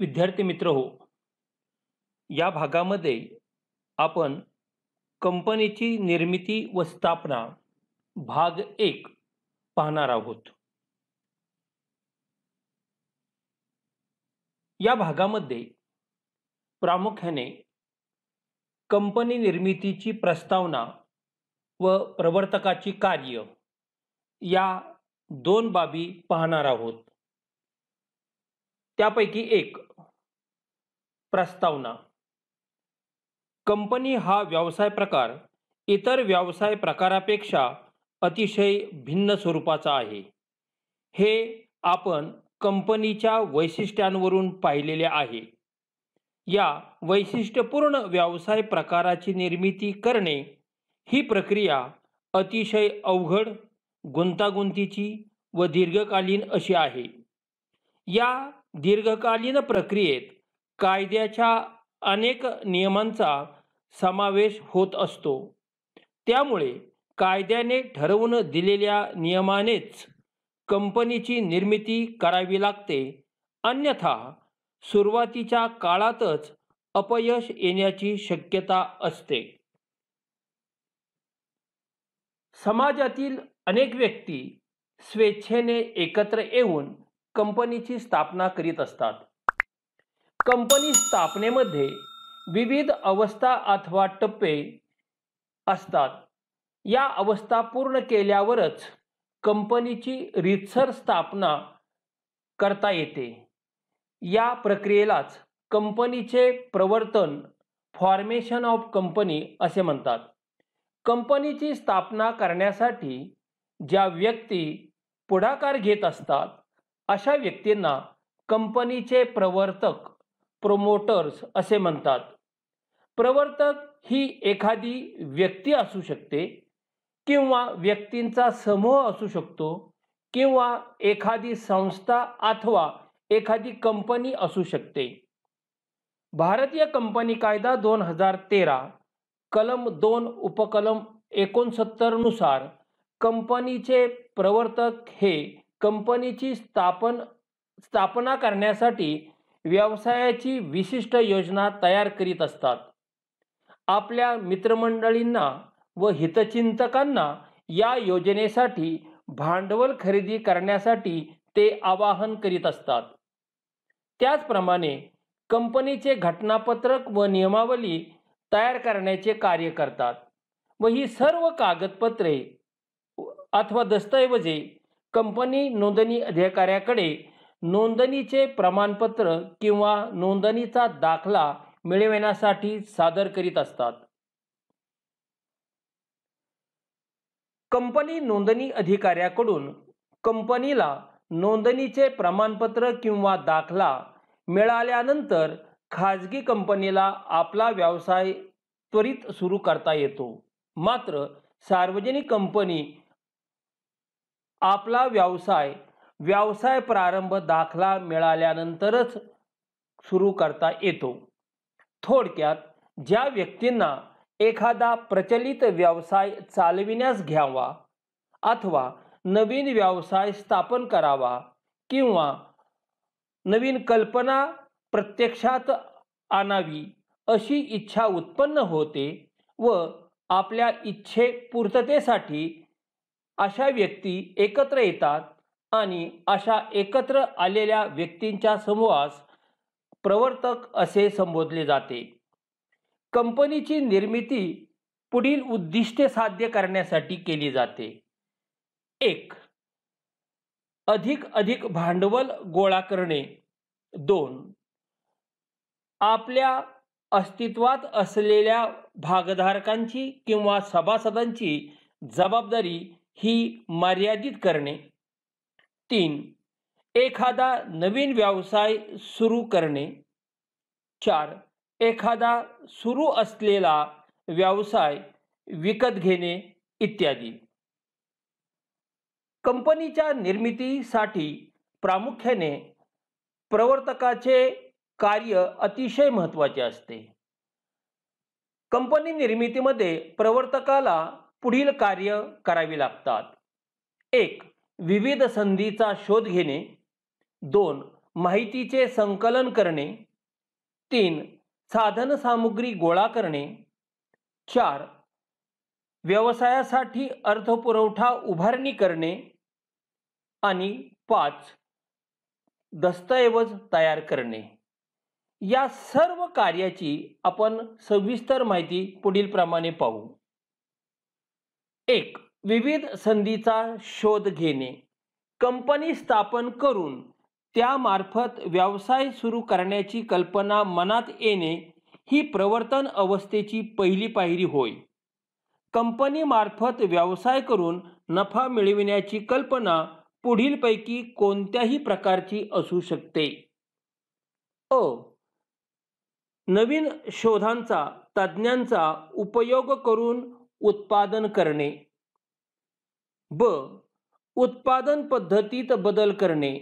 विद्यार्थी मित्र हो या भागामध्ये आपण कंपनीची निर्मिती व स्थापना भाग एक पाहणार आहोत या भागामध्ये प्रामुख्याने कंपनी निर्मितीची प्रस्तावना व प्रवर्तकाची कार्य या दोन बाबी पाहणार आहोत त्यापैकी एक प्रस्तावना कंपनी हा व्यवसाय प्रकार इतर व्यवसाय प्रकारापेक्षा अतिशय भिन्न स्वरूपाचा आहे हे आपण कंपनीच्या वैशिष्ट्यांवरून पाहिलेले आहे या वैशिष्ट्यपूर्ण व्यवसाय प्रकाराची निर्मिती करणे ही प्रक्रिया अतिशय अवघड गुंतागुंतीची व दीर्घकालीन अशी आहे या दीर्घकालीन प्रक्रियेत कायद्याच्या अनेक नियमांचा समावेश होत असतो त्यामुळे कायद्याने ठरवून दिलेल्या नियमानेच कंपनीची निर्मिती करावी लागते अन्यथा सुरुवातीच्या काळातच अपयश येण्याची शक्यता असते समाजातील अनेक व्यक्ती स्वेच्छेने एकत्र येऊन कंपनीची स्थापना करीत असतात कंपनी स्थापनेमध्ये विविध अवस्था अथवा टप्पे असतात या अवस्था पूर्ण केल्यावरच कंपनीची रितसर स्थापना करता येते या प्रक्रियेलाच कंपनीचे प्रवर्तन फॉर्मेशन ऑफ कंपनी असे म्हणतात कंपनीची स्थापना करण्यासाठी ज्या व्यक्ती पुढाकार घेत असतात अशा व्यक्तींना कंपनीचे प्रवर्तक प्रोमोटर्स असे म्हणतात प्रवर्तक ही एखादी व्यक्ती असू शकते किंवा व्यक्तींचा समूह असू शकतो किंवा एखादी संस्था अथवा एखादी कंपनी असू शकते भारतीय कंपनी कायदा दोन हजार तेरा कलम दोन उपकलम एकोणसत्तरनुसार नुसार कंपनीचे प्रवर्तक हे कंपनीची स्थापन स्थापना करण्यासाठी व्यवसायाची विशिष्ट योजना तयार करीत असतात आपल्या मित्रमंडळींना व हितचिंतकांना या योजनेसाठी भांडवल खरेदी करण्यासाठी ते आवाहन करीत असतात त्याचप्रमाणे कंपनीचे घटनापत्रक व नियमावली तयार करण्याचे कार्य करतात व ही सर्व कागदपत्रे अथवा दस्तऐवजे कंपनी नोंदणी अधिकाऱ्याकडे नोंदणीचे प्रमाणपत्र किंवा नोंदणीचा दाखला मिळविण्यासाठी सादर करीत असतात कंपनी नोंदणी अधिकाऱ्याकडून कंपनीला नोंदणीचे प्रमाणपत्र किंवा दाखला मिळाल्यानंतर खाजगी कंपनीला आपला व्यवसाय त्वरित सुरू करता येतो मात्र सार्वजनिक कंपनी आपला व्यवसाय व्यवसाय प्रारंभ दाखला मिळाल्यानंतरच सुरू करता येतो थोडक्यात ज्या व्यक्तींना एखादा प्रचलित व्यवसाय चालविण्यास घ्यावा अथवा नवीन व्यवसाय स्थापन करावा किंवा नवीन कल्पना प्रत्यक्षात आणावी अशी इच्छा उत्पन्न होते व आपल्या इच्छे पूर्ततेसाठी अशा व्यक्ती एकत्र येतात आणि अशा एकत्र आलेल्या व्यक्तींच्या समूहास प्रवर्तक असे संबोधले जाते कंपनीची निर्मिती पुढील उद्दिष्टे साध्य करण्यासाठी केली जाते एक अधिक अधिक भांडवल गोळा करणे दोन आपल्या अस्तित्वात असलेल्या भागधारकांची किंवा सभासदांची जबाबदारी ही मर्यादित करणे तीन एखादा नवीन व्यवसाय सुरू करणे चार एखादा सुरू असलेला व्यवसाय विकत घेणे इत्यादी कंपनीच्या निर्मितीसाठी प्रामुख्याने प्रवर्तकाचे कार्य अतिशय महत्त्वाचे असते कंपनी निर्मितीमध्ये प्रवर्तकाला पुढील कार्य करावी लागतात एक विविध संधीचा शोध घेणे दोन माहितीचे संकलन करणे तीन साधनसामुग्री गोळा करणे चार व्यवसायासाठी अर्थपुरवठा उभारणी करणे आणि पाच दस्तऐवज तयार करणे या सर्व कार्याची आपण सविस्तर माहिती पुढीलप्रमाणे पाहू एक विविध संधीचा शोध घेणे कंपनी स्थापन करून त्यामार्फत व्यवसाय सुरू करण्याची कल्पना मनात येणे ही प्रवर्तन अवस्थेची पहिली पायरी होय कंपनीमार्फत व्यवसाय करून नफा मिळविण्याची कल्पना पुढीलपैकी कोणत्याही प्रकारची असू शकते अ नवीन शोधांचा तज्ज्ञांचा उपयोग करून उत्पादन करणे ब उत्पादन पद्धतीत बदल करणे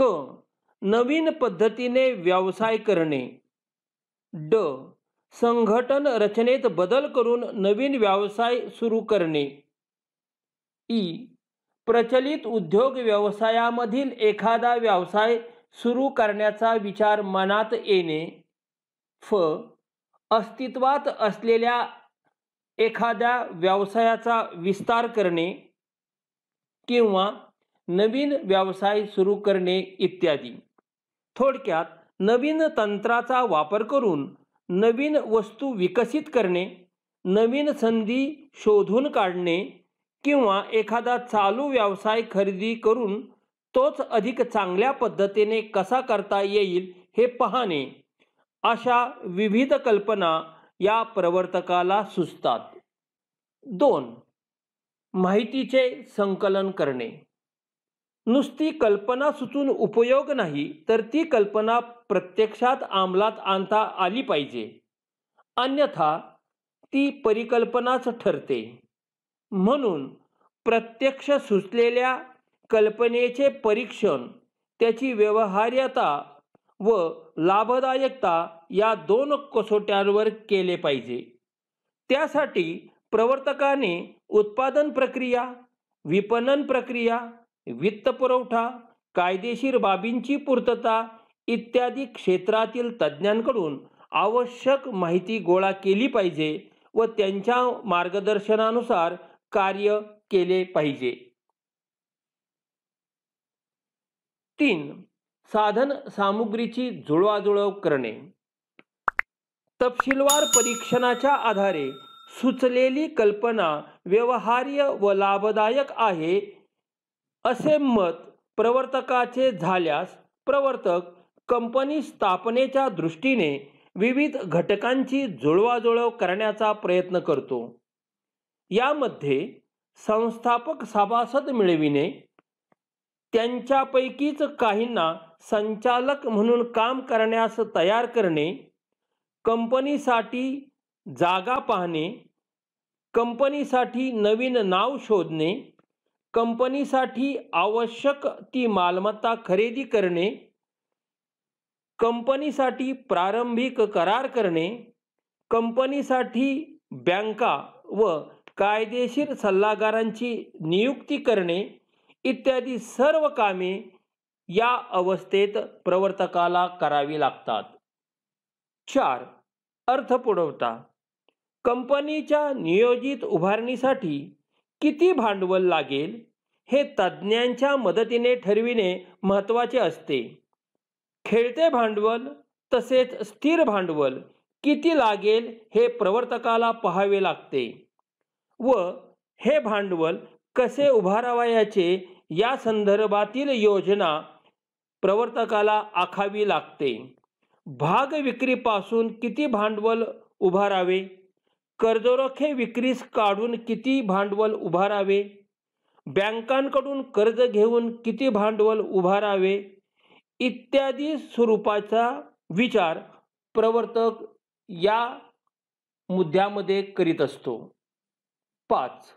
क नवीन पद्धतीने व्यवसाय करणे ड संघटन रचनेत बदल करून नवीन व्यवसाय सुरू करणे ई प्रचलित उद्योग व्यवसायामधील एखादा व्यवसाय सुरू करण्याचा विचार मनात येणे फ अस्तित्वात असलेल्या एखाद्या व्यवसायाचा विस्तार करणे किंवा नवीन व्यवसाय सुरू करणे इत्यादी थोडक्यात नवीन तंत्राचा वापर करून नवीन वस्तू विकसित करणे नवीन संधी शोधून काढणे किंवा एखादा चालू व्यवसाय खरेदी करून तोच अधिक चांगल्या पद्धतीने कसा करता येईल हे पाहणे अशा विविध कल्पना या प्रवर्तकाला सुचतात दोन माहितीचे संकलन करणे नुसती कल्पना सुचून उपयोग नाही तर ती कल्पना प्रत्यक्षात अंमलात आणता आली पाहिजे अन्यथा ती परिकल्पनाच ठरते म्हणून प्रत्यक्ष सुचलेल्या कल्पनेचे परीक्षण त्याची व्यवहार्यता व लाभदायकता या दोन कसोट्यांवर केले पाहिजे त्यासाठी प्रवर्तकाने उत्पादन प्रक्रिया विपणन प्रक्रिया वित्त पुरवठा कायदेशीर बाबींची पूर्तता इत्यादी क्षेत्रातील तज्ज्ञांकडून आवश्यक माहिती गोळा केली पाहिजे व त्यांच्या मार्गदर्शनानुसार कार्य केले पाहिजे तीन साधन सामुग्रीची जुळवाजुळव करणे तपशीलवार परीक्षणाच्या आधारे सुचलेली कल्पना व्यवहार्य व लाभदायक आहे असे मत प्रवर्तकाचे झाल्यास प्रवर्तक कंपनी स्थापनेच्या दृष्टीने विविध घटकांची जुळवाजुळव करण्याचा प्रयत्न करतो यामध्ये संस्थापक सभासद मिळविणे त्यांच्यापैकीच काहींना संचालक म्हणून काम करण्यास तयार करणे कंपनीसाठी जागा पाहणे कंपनीसाठी नवीन नाव शोधणे कंपनीसाठी आवश्यक ती मालमत्ता खरेदी करणे कंपनीसाठी प्रारंभिक करार करणे कंपनीसाठी बँका व कायदेशीर सल्लागारांची नियुक्ती करणे इत्यादी सर्व कामे या अवस्थेत प्रवर्तकाला करावी लागतात चार अर्थ पुरवता कंपनीच्या नियोजित उभारणीसाठी किती भांडवल लागेल हे तज्ज्ञांच्या मदतीने ठरविणे महत्त्वाचे असते खेळते भांडवल तसेच स्थिर भांडवल किती लागेल हे प्रवर्तकाला पहावे लागते व हे भांडवल कसे उभारावयाचे या संदर्भातील योजना प्रवर्तकाला आखावी लागते भाग विक्रीपासून किती भांडवल उभारावे कर्जरोखे विक्रीस काढून किती भांडवल उभारावे बँकांकडून कर्ज घेऊन किती भांडवल उभारावे इत्यादी स्वरूपाचा विचार प्रवर्तक या मुद्द्यामध्ये करीत असतो पाच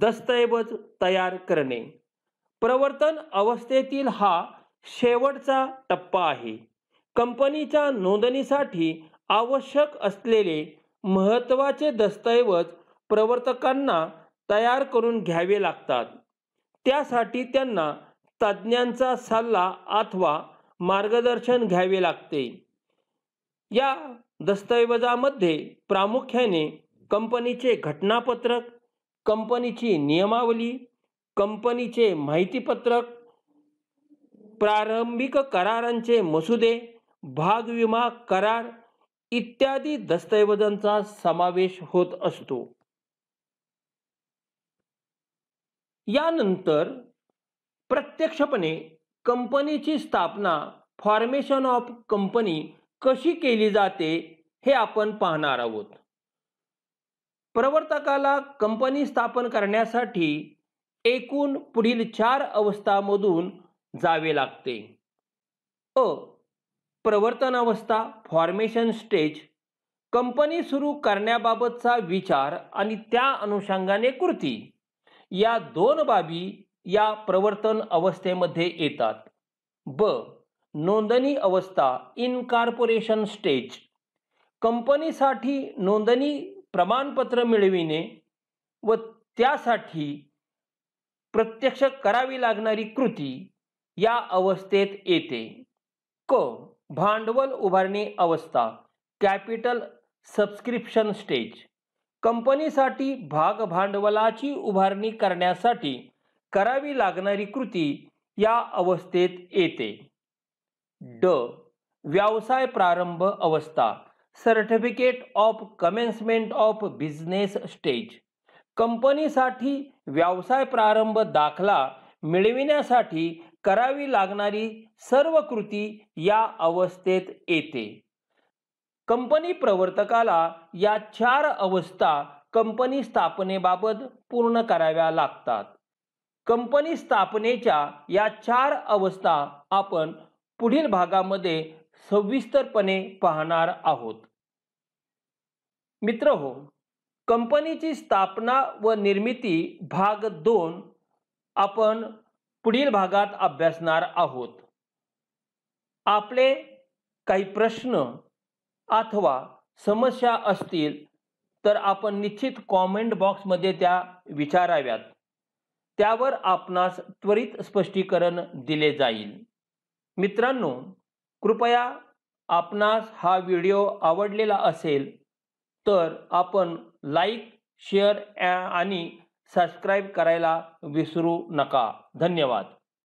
दस्तऐवज तयार करणे प्रवर्तन अवस्थेतील हा शेवटचा टप्पा आहे कंपनीच्या नोंदणीसाठी आवश्यक असलेले महत्त्वाचे दस्तऐवज प्रवर्तकांना तयार करून घ्यावे लागतात त्यासाठी त्यांना तज्ज्ञांचा सल्ला अथवा मार्गदर्शन घ्यावे लागते या दस्तऐवजामध्ये प्रामुख्याने कंपनीचे घटनापत्रक कंपनीची नियमावली कंपनीचे माहितीपत्रक प्रारंभिक करारांचे मसुदे भाग विमा करार इत्यादी दस्तऐवजांचा समावेश होत असतो यानंतर प्रत्यक्षपणे कंपनीची स्थापना फॉर्मेशन ऑफ कंपनी कशी केली जाते हे आपण पाहणार आहोत प्रवर्तकाला कंपनी स्थापन करण्यासाठी एकूण पुढील चार अवस्थांमधून जावे लागते अ प्रवर्तनावस्था फॉर्मेशन स्टेज कंपनी सुरू करण्याबाबतचा विचार आणि त्या अनुषंगाने कृती या दोन बाबी या प्रवर्तन अवस्थेमध्ये येतात ब नोंदणी अवस्था इनकॉर्पोरेशन स्टेज कंपनीसाठी नोंदणी प्रमाणपत्र मिळविणे व त्यासाठी प्रत्यक्ष करावी लागणारी कृती या अवस्थेत येते क भांडवल उभारणी अवस्था कॅपिटल सबस्क्रिप्शन स्टेज कंपनीसाठी भाग भांडवलाची उभारणी करण्यासाठी करावी लागणारी कृती या अवस्थेत येते ड व्यवसाय प्रारंभ अवस्था certificate of commencement of business stage कंपनीसाठी व्यवसाय प्रारंभ दाखला मिळविण्यासाठी करावी लागणारी सर्व कृती या अवस्थेत येते कंपनी प्रवर्तकाला या चार अवस्था कंपनी स्थापनेबाबत पूर्ण कराव्या लागतात कंपनी स्थापनेच्या या चार अवस्था आपण पुढील भागामध्ये सविस्तरपणे पाहणार आहोत मित्र हो कंपनीची स्थापना व निर्मिती भाग दोन आपण पुढील भागात अभ्यासणार आहोत आपले काही प्रश्न अथवा समस्या असतील तर आपण निश्चित कॉमेंट बॉक्समध्ये त्या विचाराव्यात त्यावर आपणास त्वरित स्पष्टीकरण दिले जाईल मित्रांनो कृपया आपणास हा व्हिडिओ आवडलेला असेल तर आपण लाईक शेअर आणि सबस्क्राईब करायला विसरू नका धन्यवाद